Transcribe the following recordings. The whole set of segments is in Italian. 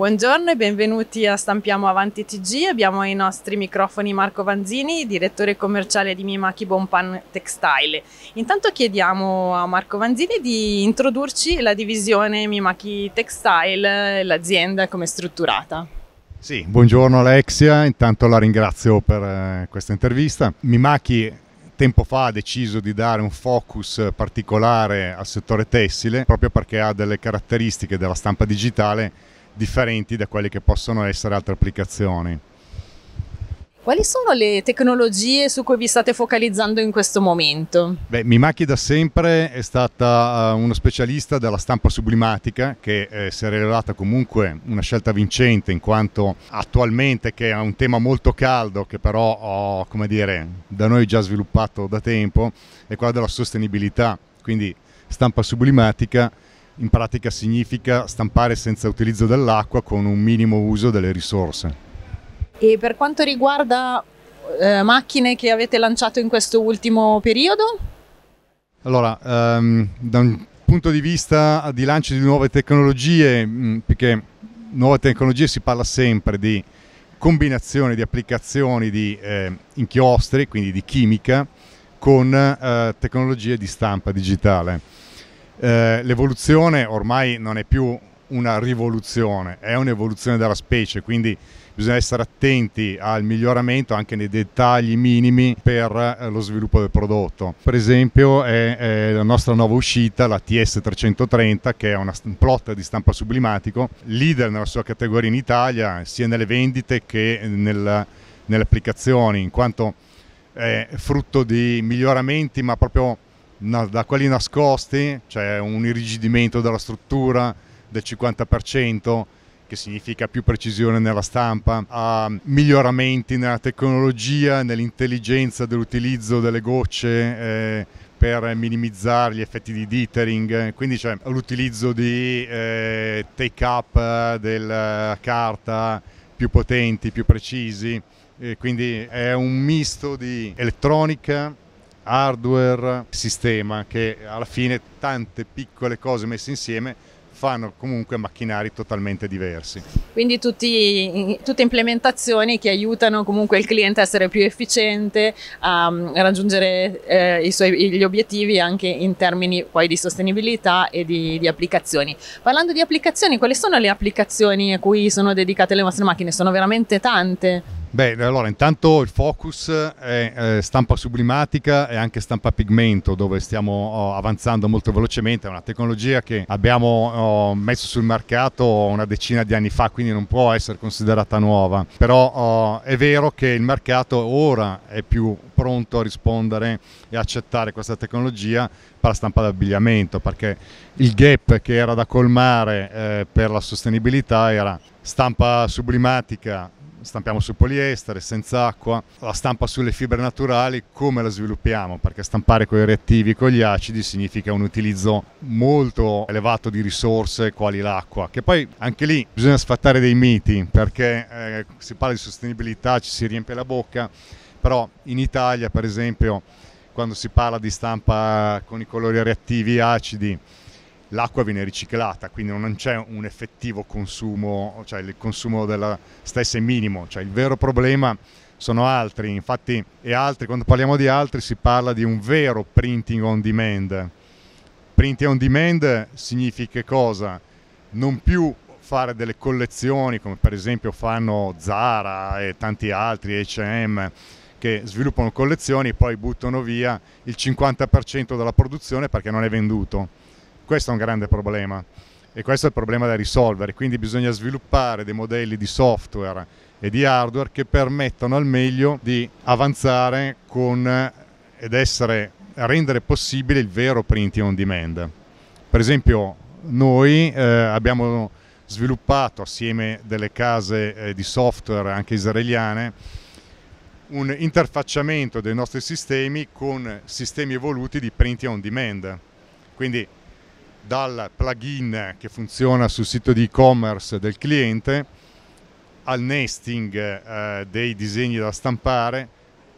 Buongiorno e benvenuti a Stampiamo Avanti TG. Abbiamo ai nostri microfoni Marco Vanzini, direttore commerciale di Mimaki Bonpan Textile. Intanto chiediamo a Marco Vanzini di introdurci la divisione Mimaki Textile, l'azienda come è strutturata. Sì, buongiorno Alexia, intanto la ringrazio per eh, questa intervista. Mimaki tempo fa ha deciso di dare un focus particolare al settore tessile proprio perché ha delle caratteristiche della stampa digitale differenti da quelle che possono essere altre applicazioni. Quali sono le tecnologie su cui vi state focalizzando in questo momento? Beh, Mimaki da sempre è stata eh, uno specialista della stampa sublimatica che eh, si è rivelata comunque una scelta vincente in quanto attualmente che è un tema molto caldo che però ho, come dire, da noi già sviluppato da tempo è quello della sostenibilità, quindi stampa sublimatica in pratica significa stampare senza utilizzo dell'acqua con un minimo uso delle risorse. E per quanto riguarda eh, macchine che avete lanciato in questo ultimo periodo? Allora, ehm, da un punto di vista di lancio di nuove tecnologie, mh, mm, perché nuove tecnologie si parla sempre di combinazione di applicazioni di eh, inchiostri, quindi di chimica, con eh, tecnologie di stampa digitale eh, l'evoluzione ormai non è più una rivoluzione, è un'evoluzione della specie, quindi bisogna essere attenti al miglioramento anche nei dettagli minimi per eh, lo sviluppo del prodotto. Per esempio è, è la nostra nuova uscita, la TS330, che è una plot di stampa sublimatico, leader nella sua categoria in Italia, sia nelle vendite che nel, nelle applicazioni, in quanto è frutto di miglioramenti, ma proprio na- da quelli nascosti, cioè un irrigidimento della struttura del 50%, che significa più precisione nella stampa, a miglioramenti nella tecnologia, nell'intelligenza dell'utilizzo delle gocce eh, per minimizzare gli effetti di dithering, quindi c'è cioè, l'utilizzo di eh, take up della carta più potenti, più precisi, eh, quindi è un misto di elettronica, hardware, sistema, che alla fine tante piccole cose messe insieme fanno comunque macchinari totalmente diversi. Quindi tutti, tutte implementazioni che aiutano comunque il cliente a essere più efficiente, a mm, raggiungere eh, suoi, gli obiettivi anche in termini poi di sostenibilità e di, di, applicazioni. Parlando di applicazioni, quali sono le applicazioni a cui sono dedicate le vostre macchine? Sono veramente tante? Beh, allora intanto il focus è eh, stampa sublimatica e anche stampa pigmento dove stiamo oh, avanzando molto velocemente, è una tecnologia che abbiamo oh, messo sul mercato una decina di anni fa, quindi non può essere considerata nuova, però oh, è vero che il mercato ora è più pronto a rispondere e accettare questa tecnologia per la stampa d'abbigliamento, perché il gap che era da colmare eh, per la sostenibilità era stampa sublimatica stampiamo su poliestere, senza acqua, la stampa sulle fibre naturali, come la sviluppiamo? Perché stampare con i reattivi, con gli acidi significa un utilizzo molto elevato di risorse quali l'acqua, che poi anche lì bisogna sfattare dei miti, perché eh, si parla di sostenibilità, ci si riempie la bocca, però in Italia per esempio quando si parla di stampa con i colori reattivi acidi, l'acqua viene riciclata, quindi non c'è un effettivo consumo, cioè il consumo della stessa è minimo, cioè il vero problema sono altri, infatti e altri, quando parliamo di altri si parla di un vero printing on demand. Printing on demand significa cosa? Non più fare delle collezioni come per esempio fanno Zara e tanti altri, H&M, che sviluppano collezioni e poi buttano via il 50% della produzione perché non è venduto questo è un grande problema e questo è il problema da risolvere, quindi bisogna sviluppare dei modelli di software e di hardware che permettano al meglio di avanzare con, ed essere, rendere possibile il vero printing on demand. Per esempio noi eh, abbiamo sviluppato assieme delle case eh, di software anche israeliane un interfacciamento dei nostri sistemi con sistemi evoluti di printing on demand. Quindi dal plugin che funziona sul sito di e-commerce del cliente al nesting eh, dei disegni da stampare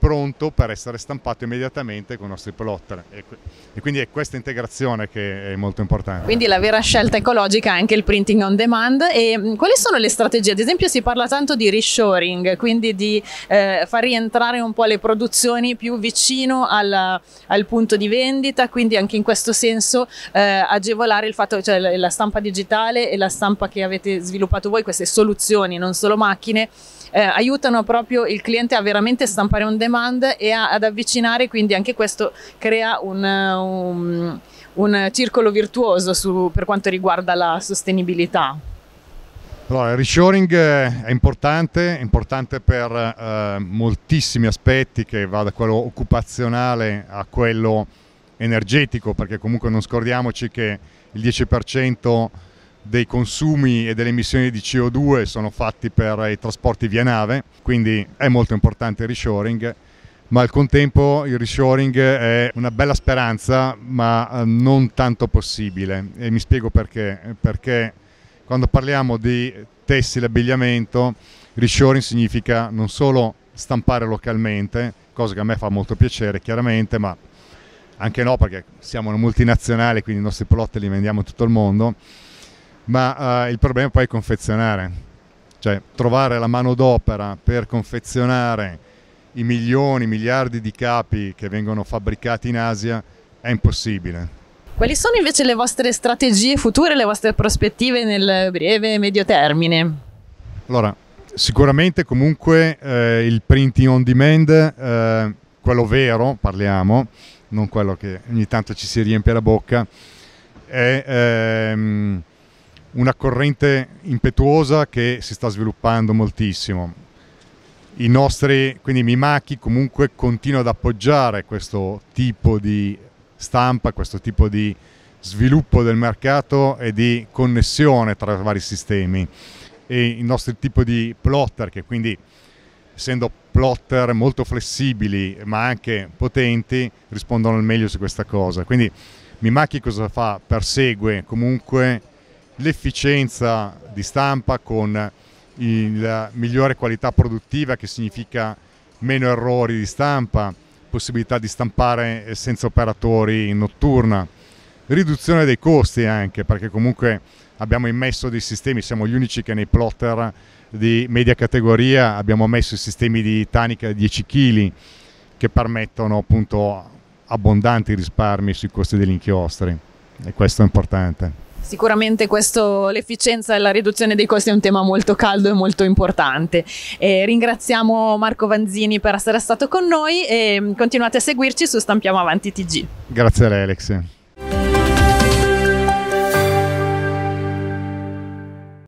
pronto per essere stampato immediatamente con i nostri plotter e, e quindi è questa integrazione che è molto importante. Quindi la vera scelta ecologica è anche il printing on demand e mm, quali sono le strategie? Ad esempio si parla tanto di reshoring, quindi di eh, far rientrare un po' le produzioni più vicino alla, al punto di vendita, quindi anche in questo senso eh, agevolare il fatto, cioè la stampa digitale e la stampa che avete sviluppato voi, queste soluzioni, non solo macchine, eh, aiutano proprio il cliente a veramente stampare un demand e a, ad avvicinare, quindi anche questo crea un, un, un circolo virtuoso su, per quanto riguarda la sostenibilità. Allora, il reshoring eh, è importante, è importante per eh, moltissimi aspetti che va da quello occupazionale a quello energetico, perché comunque non scordiamoci che il 10% dei consumi e delle emissioni di CO2 sono fatti per i trasporti via nave, quindi è molto importante il reshoring, ma al contempo il reshoring è una bella speranza, ma eh, non tanto possibile. E mi spiego perché. Perché quando parliamo di tessile abbigliamento, reshoring significa non solo stampare localmente, cosa che a me fa molto piacere chiaramente, ma anche no perché siamo una multinazionale, quindi i nostri prodotti li vendiamo in tutto il mondo, ma eh, il problema è poi è confezionare, cioè trovare la manodopera per confezionare i milioni, miliardi di capi che vengono fabbricati in Asia è impossibile. Quali sono invece le vostre strategie future, le vostre prospettive nel breve e medio termine? Allora, sicuramente comunque eh, il printing on demand, eh, quello vero, parliamo, non quello che ogni tanto ci si riempie la bocca, è ehm, una corrente impetuosa che si sta sviluppando moltissimo. I nostri, quindi Mimaki comunque continua ad appoggiare questo tipo di stampa, questo tipo di sviluppo del mercato e di connessione tra i vari sistemi e il nostro tipo di plotter che quindi essendo plotter molto flessibili ma anche potenti rispondono al meglio su questa cosa quindi Mimaki cosa fa? Persegue comunque l'efficienza di stampa con la migliore qualità produttiva che significa meno errori di stampa, possibilità di stampare senza operatori in notturna, riduzione dei costi anche perché comunque abbiamo immesso dei sistemi, siamo gli unici che nei plotter di media categoria abbiamo messo i sistemi di tanica da 10 kg che permettono appunto abbondanti risparmi sui costi degli inchiostri e questo è importante. Sicuramente questo, l'efficienza e la riduzione dei costi è un tema molto caldo e molto importante. Eh, ringraziamo Marco Vanzini per essere stato con noi e continuate a seguirci su Stampiamo Avanti TG. Grazie a lei Alex.